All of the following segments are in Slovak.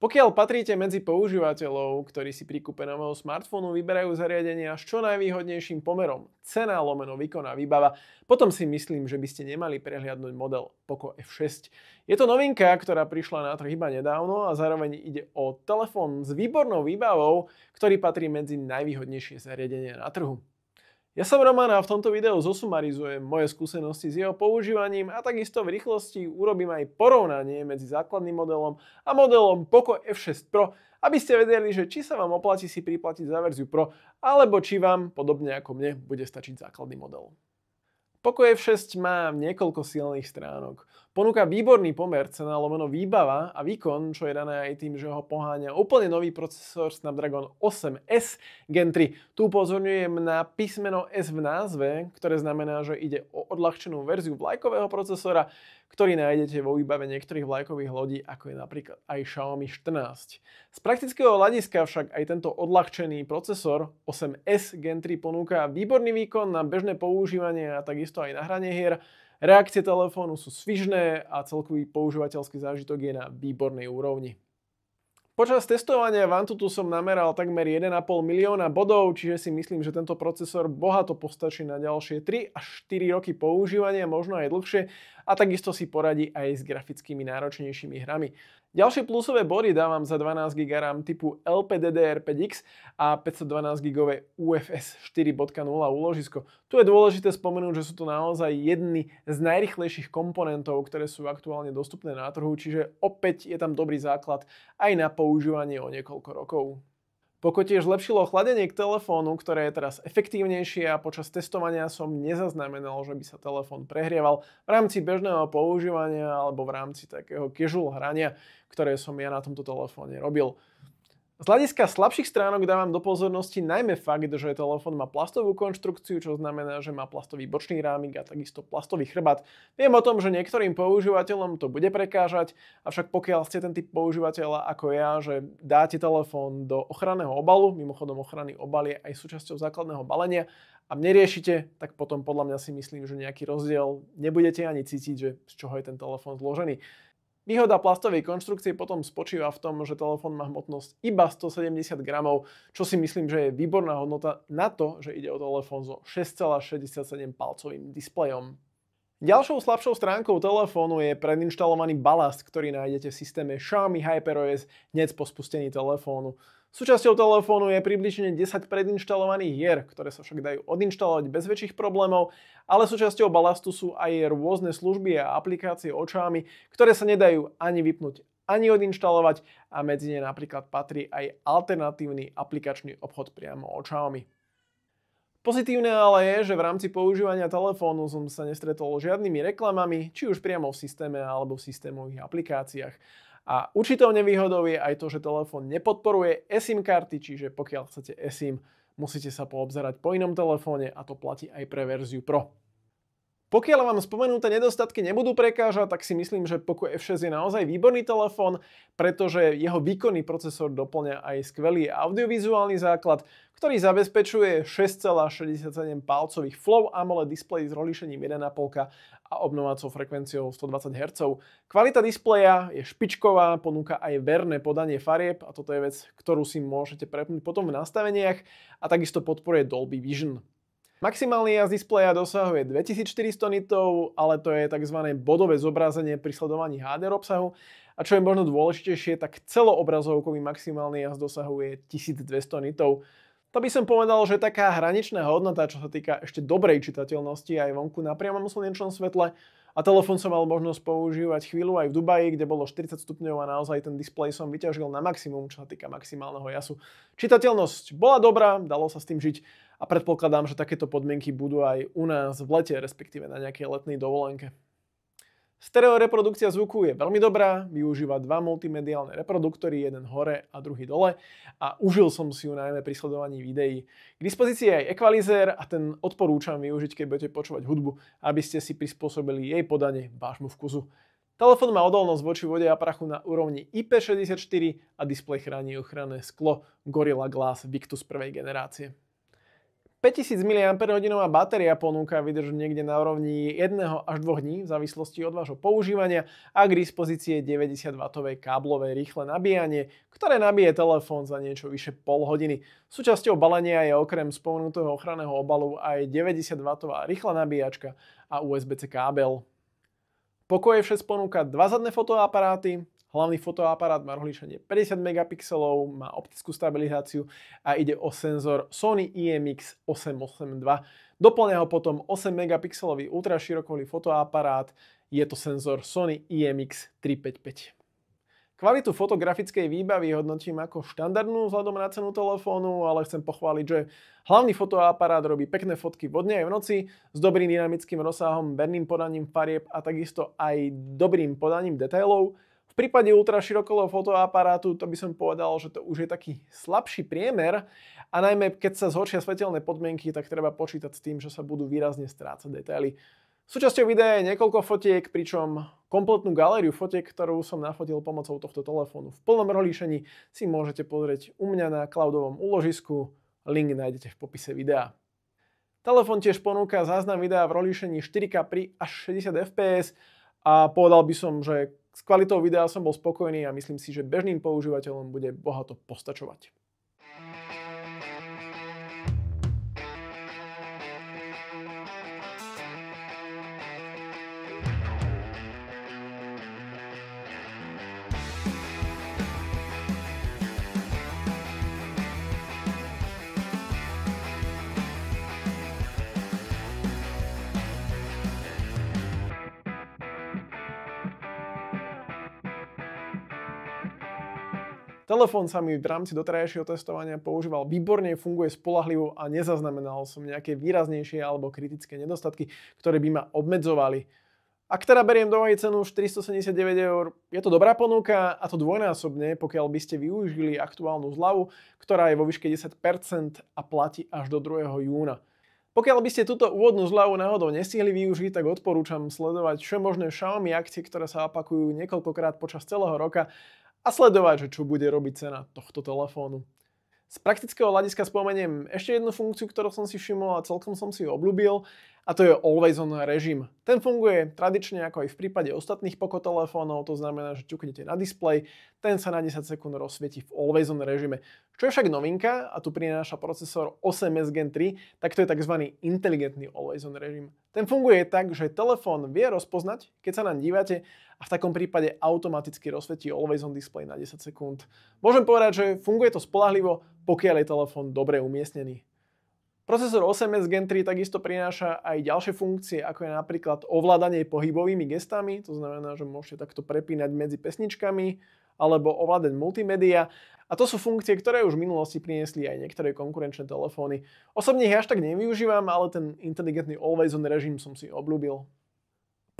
Pokiaľ patríte medzi používateľov, ktorí si pri kúpe nového smartfónu vyberajú zariadenia s čo najvýhodnejším pomerom cena lomeno výkona výbava, potom si myslím, že by ste nemali prehliadnúť model Poco F6. Je to novinka, ktorá prišla na trh iba nedávno a zároveň ide o telefón s výbornou výbavou, ktorý patrí medzi najvýhodnejšie zariadenia na trhu. Ja som Roman a v tomto videu zosumarizujem moje skúsenosti s jeho používaním a takisto v rýchlosti urobím aj porovnanie medzi základným modelom a modelom Poco F6 Pro, aby ste vedeli, že či sa vám oplatí si priplatiť za verziu Pro, alebo či vám, podobne ako mne, bude stačiť základný model. Poco F6 má niekoľko silných stránok. Ponúka výborný pomer cena lomeno výbava a výkon, čo je dané aj tým, že ho poháňa úplne nový procesor Snapdragon 8S Gen 3. Tu upozorňujem na písmeno S v názve, ktoré znamená, že ide o odľahčenú verziu vlajkového procesora, ktorý nájdete vo výbave niektorých vlajkových lodí, ako je napríklad aj Xiaomi 14. Z praktického hľadiska však aj tento odľahčený procesor 8S Gen 3 ponúka výborný výkon na bežné používanie a takisto aj na hranie hier, Reakcie telefónu sú svižné a celkový používateľský zážitok je na výbornej úrovni. Počas testovania Antutu som nameral takmer 1,5 milióna bodov, čiže si myslím, že tento procesor bohato postačí na ďalšie 3 až 4 roky používania, možno aj dlhšie a takisto si poradí aj s grafickými náročnejšími hrami. Ďalšie plusové body dávam za 12 GB RAM typu LPDDR5X a 512 GB UFS 4.0 úložisko. Tu je dôležité spomenúť, že sú to naozaj jedny z najrychlejších komponentov, ktoré sú aktuálne dostupné na trhu, čiže opäť je tam dobrý základ aj na používanie o niekoľko rokov. Poco tiež zlepšilo chladenie k telefónu, ktoré je teraz efektívnejšie a počas testovania som nezaznamenal, že by sa telefón prehrieval v rámci bežného používania alebo v rámci takého casual hrania, ktoré som ja na tomto telefóne robil. Z hľadiska slabších stránok dávam do pozornosti najmä fakt, že telefón má plastovú konštrukciu, čo znamená, že má plastový bočný rámik a takisto plastový chrbát. Viem o tom, že niektorým používateľom to bude prekážať, avšak pokiaľ ste ten typ používateľa ako ja, že dáte telefón do ochranného obalu, mimochodom ochranný obal je aj súčasťou základného balenia, a neriešite, tak potom podľa mňa si myslím, že nejaký rozdiel nebudete ani cítiť, že z čoho je ten telefón zložený. Výhoda plastovej konštrukcie potom spočíva v tom, že telefón má hmotnosť iba 170 gramov, čo si myslím, že je výborná hodnota na to, že ide o telefón so 6,67 palcovým displejom. Ďalšou slabšou stránkou telefónu je predinštalovaný balast, ktorý nájdete v systéme Xiaomi HyperOS hneď po spustení telefónu. Súčasťou telefónu je približne 10 predinštalovaných hier, ktoré sa však dajú odinštalovať bez väčších problémov, ale súčasťou balastu sú aj rôzne služby a aplikácie očami, ktoré sa nedajú ani vypnúť, ani odinštalovať a medzi ne napríklad patrí aj alternatívny aplikačný obchod priamo očami. Pozitívne ale je, že v rámci používania telefónu som sa nestretol žiadnymi reklamami, či už priamo v systéme alebo v systémových aplikáciách. A určitou nevýhodou je aj to, že telefón nepodporuje eSIM karty, čiže pokiaľ chcete eSIM, musíte sa poobzerať po inom telefóne a to platí aj pre verziu Pro. Pokiaľ vám spomenuté nedostatky nebudú prekážať, tak si myslím, že Poco F6 je naozaj výborný telefón, pretože jeho výkonný procesor doplňa aj skvelý audiovizuálny základ, ktorý zabezpečuje 6,67 palcových Flow AMOLED display s rozlíšením 1,5 a obnovacou frekvenciou 120 Hz. Kvalita displeja je špičková, ponúka aj verné podanie farieb a toto je vec, ktorú si môžete prepnúť potom v nastaveniach a takisto podporuje Dolby Vision. Maximálny jazd displeja dosahuje 2400 nitov, ale to je tzv. bodové zobrazenie pri sledovaní HDR obsahu. A čo je možno dôležitejšie, tak celoobrazovkový maximálny jazd dosahuje 1200 nitov. To by som povedal, že taká hraničná hodnota, čo sa týka ešte dobrej čitateľnosti aj vonku na priamom slnečnom svetle, a telefón som mal možnosť používať chvíľu aj v Dubaji, kde bolo 40 stupňov a naozaj ten displej som vyťažil na maximum, čo sa týka maximálneho jasu. Čitateľnosť bola dobrá, dalo sa s tým žiť a predpokladám, že takéto podmienky budú aj u nás v lete, respektíve na nejakej letnej dovolenke. Stereo reprodukcia zvuku je veľmi dobrá, využíva dva multimediálne reproduktory, jeden hore a druhý dole a užil som si ju najmä pri sledovaní videí. K dispozícii je aj equalizer a ten odporúčam využiť, keď budete počúvať hudbu, aby ste si prispôsobili jej podanie vášmu vkusu. Telefón má odolnosť voči vode a prachu na úrovni IP64 a displej chráni ochranné sklo Gorilla Glass Victus prvej generácie. 5000 mAh batéria ponúka vydrž niekde na úrovni 1 až 2 dní v závislosti od vášho používania a k dispozícii 90W káblové rýchle nabíjanie, ktoré nabije telefón za niečo vyše pol hodiny. Súčasťou balenia je okrem spomenutého ochranného obalu aj 90W rýchla nabíjačka a USB-C kábel. Pokoje všetko ponúka dva zadné fotoaparáty, Hlavný fotoaparát má rozlíšenie 50 megapixelov, má optickú stabilizáciu a ide o senzor Sony IMX882. Doplňa ho potom 8 megapixelový ultraširokový fotoaparát, je to senzor Sony IMX355. Kvalitu fotografickej výbavy hodnotím ako štandardnú vzhľadom na cenu telefónu, ale chcem pochváliť, že hlavný fotoaparát robí pekné fotky vo dne aj v noci s dobrým dynamickým rozsahom, verným podaním farieb a takisto aj dobrým podaním detailov prípade ultraširokolého fotoaparátu to by som povedal, že to už je taký slabší priemer a najmä keď sa zhoršia svetelné podmienky, tak treba počítať s tým, že sa budú výrazne strácať detaily. Súčasťou videa je niekoľko fotiek, pričom kompletnú galériu fotiek, ktorú som nafotil pomocou tohto telefónu v plnom rozlíšení, si môžete pozrieť u mňa na cloudovom úložisku. Link nájdete v popise videa. Telefón tiež ponúka záznam videa v rozlíšení 4K pri až 60 fps a povedal by som, že s kvalitou videa som bol spokojný a myslím si, že bežným používateľom bude bohato postačovať. Telefón sa mi v rámci doterajšieho testovania používal výborne, funguje spolahlivo a nezaznamenal som nejaké výraznejšie alebo kritické nedostatky, ktoré by ma obmedzovali. Ak teda beriem do aj cenu 479 eur, je to dobrá ponuka a to dvojnásobne, pokiaľ by ste využili aktuálnu zľavu, ktorá je vo výške 10% a platí až do 2. júna. Pokiaľ by ste túto úvodnú zľavu náhodou nestihli využiť, tak odporúčam sledovať všemožné možné Xiaomi akcie, ktoré sa opakujú niekoľkokrát počas celého roka a sledovať, že čo bude robiť cena tohto telefónu. Z praktického hľadiska spomeniem ešte jednu funkciu, ktorú som si všimol a celkom som si ju obľúbil a to je always on režim. Ten funguje tradične ako aj v prípade ostatných Poco telefónov, to znamená, že ťuknete na displej, ten sa na 10 sekúnd rozsvieti v always on režime. Čo je však novinka, a tu prináša procesor 8S Gen 3, tak to je tzv. inteligentný always on režim. Ten funguje tak, že telefón vie rozpoznať, keď sa nám dívate a v takom prípade automaticky rozsvetí always on display na 10 sekúnd. Môžem povedať, že funguje to spolahlivo, pokiaľ je telefón dobre umiestnený. Procesor 8S Gen 3 takisto prináša aj ďalšie funkcie, ako je napríklad ovládanie pohybovými gestami, to znamená, že môžete takto prepínať medzi pesničkami, alebo ovládať multimédia. A to sú funkcie, ktoré už v minulosti priniesli aj niektoré konkurenčné telefóny. Osobne ich až tak nevyužívam, ale ten inteligentný always-on režim som si obľúbil.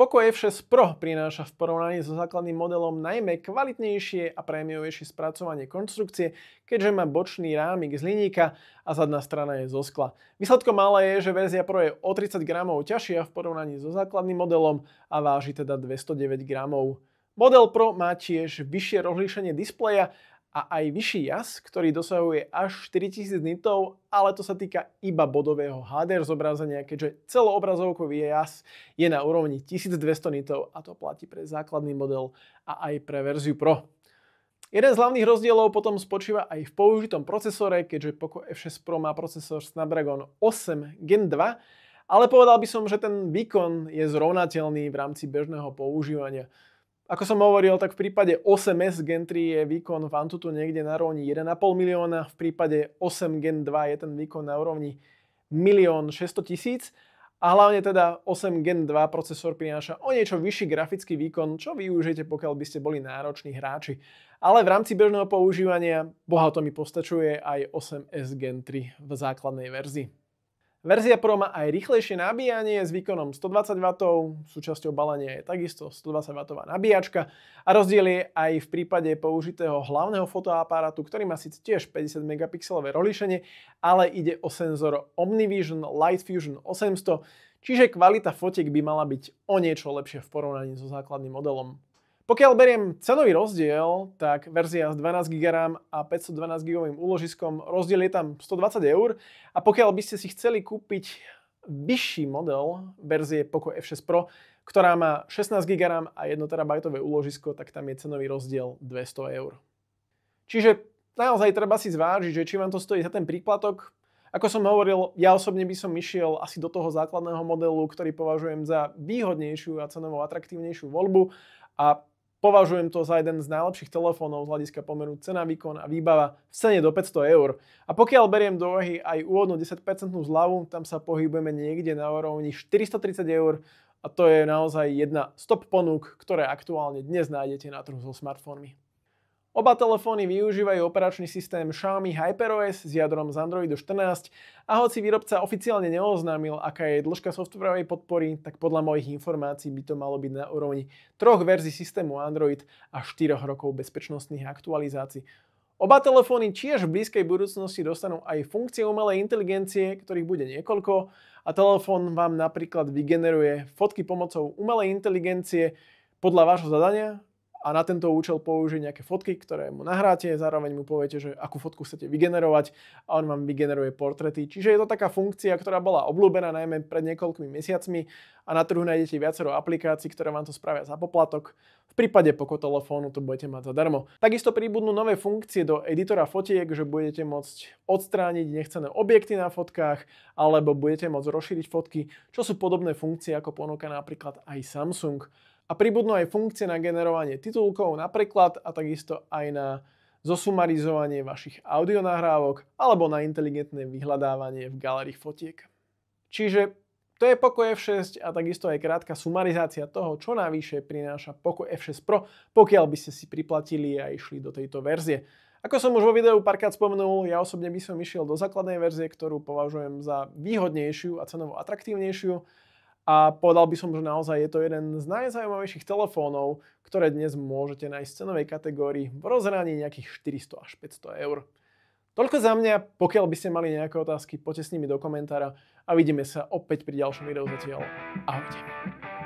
Poco F6 Pro prináša v porovnaní so základným modelom najmä kvalitnejšie a prémiovejšie spracovanie konstrukcie, keďže má bočný rámik z liníka a zadná strana je zo skla. Výsledkom ale je, že verzia Pro je o 30 gramov ťažšia v porovnaní so základným modelom a váži teda 209 gramov. Model Pro má tiež vyššie rozlíšenie displeja a aj vyšší jas, ktorý dosahuje až 4000 nitov, ale to sa týka iba bodového HDR zobrazenia, keďže celoobrazovkový jas je na úrovni 1200 nitov a to platí pre základný model a aj pre verziu Pro. Jeden z hlavných rozdielov potom spočíva aj v použitom procesore, keďže Poco F6 Pro má procesor Snapdragon 8 Gen 2, ale povedal by som, že ten výkon je zrovnateľný v rámci bežného používania. Ako som hovoril, tak v prípade 8S Gen 3 je výkon v Antutu niekde na rovni 1,5 milióna, v prípade 8 Gen 2 je ten výkon na úrovni 1 600 tisíc a hlavne teda 8 Gen 2 procesor prináša o niečo vyšší grafický výkon, čo využijete, pokiaľ by ste boli nároční hráči. Ale v rámci bežného používania bohato mi postačuje aj 8S Gen 3 v základnej verzii. Verzia Pro má aj rýchlejšie nabíjanie s výkonom 120W, súčasťou balenia je takisto 120W nabíjačka a rozdiel je aj v prípade použitého hlavného fotoaparátu, ktorý má síce tiež 50 megapixelové rozlíšenie, ale ide o senzor Omnivision Light Fusion 800, čiže kvalita fotiek by mala byť o niečo lepšie v porovnaní so základným modelom. Pokiaľ beriem cenový rozdiel, tak verzia s 12 GB a 512 GB úložiskom, rozdiel je tam 120 eur a pokiaľ by ste si chceli kúpiť vyšší model verzie Poco F6 Pro, ktorá má 16 GB a 1 TB úložisko, tak tam je cenový rozdiel 200 eur. Čiže naozaj treba si zvážiť, že či vám to stojí za ten príplatok, ako som hovoril, ja osobne by som išiel asi do toho základného modelu, ktorý považujem za výhodnejšiu a cenovo atraktívnejšiu voľbu a Považujem to za jeden z najlepších telefónov z hľadiska pomeru cena, výkon a výbava v cene do 500 eur. A pokiaľ beriem do ohy aj úvodnú 10% zľavu, tam sa pohybujeme niekde na úrovni 430 eur a to je naozaj jedna stop ponúk, ktoré aktuálne dnes nájdete na trhu so smartfónmi. Oba telefóny využívajú operačný systém Xiaomi HyperOS s jadrom z Androidu 14 a hoci výrobca oficiálne neoznámil, aká je dĺžka softverovej podpory, tak podľa mojich informácií by to malo byť na úrovni troch verzií systému Android a 4 rokov bezpečnostných aktualizácií. Oba telefóny tiež v blízkej budúcnosti dostanú aj funkcie umelej inteligencie, ktorých bude niekoľko a telefón vám napríklad vygeneruje fotky pomocou umelej inteligencie podľa vášho zadania a na tento účel použije nejaké fotky, ktoré mu nahráte, zároveň mu poviete, že akú fotku chcete vygenerovať a on vám vygeneruje portrety. Čiže je to taká funkcia, ktorá bola obľúbená najmä pred niekoľkými mesiacmi a na trhu nájdete viacero aplikácií, ktoré vám to spravia za poplatok. V prípade poko telefónu to budete mať zadarmo. Takisto príbudnú nové funkcie do editora fotiek, že budete môcť odstrániť nechcené objekty na fotkách alebo budete môcť rozšíriť fotky, čo sú podobné funkcie ako ponúka napríklad aj Samsung a pribudnú aj funkcie na generovanie titulkov, na preklad a takisto aj na zosumarizovanie vašich audionahrávok alebo na inteligentné vyhľadávanie v galerii fotiek. Čiže to je Poco F6 a takisto aj krátka sumarizácia toho, čo navyše prináša Poco F6 Pro, pokiaľ by ste si priplatili a išli do tejto verzie. Ako som už vo videu párkrát spomenul, ja osobne by som išiel do základnej verzie, ktorú považujem za výhodnejšiu a cenovo atraktívnejšiu a povedal by som, že naozaj je to jeden z najzaujímavejších telefónov, ktoré dnes môžete nájsť v cenovej kategórii v rozhraní nejakých 400 až 500 eur. Toľko za mňa, pokiaľ by ste mali nejaké otázky, poďte s nimi do komentára a vidíme sa opäť pri ďalšom videu zatiaľ. Ahojte.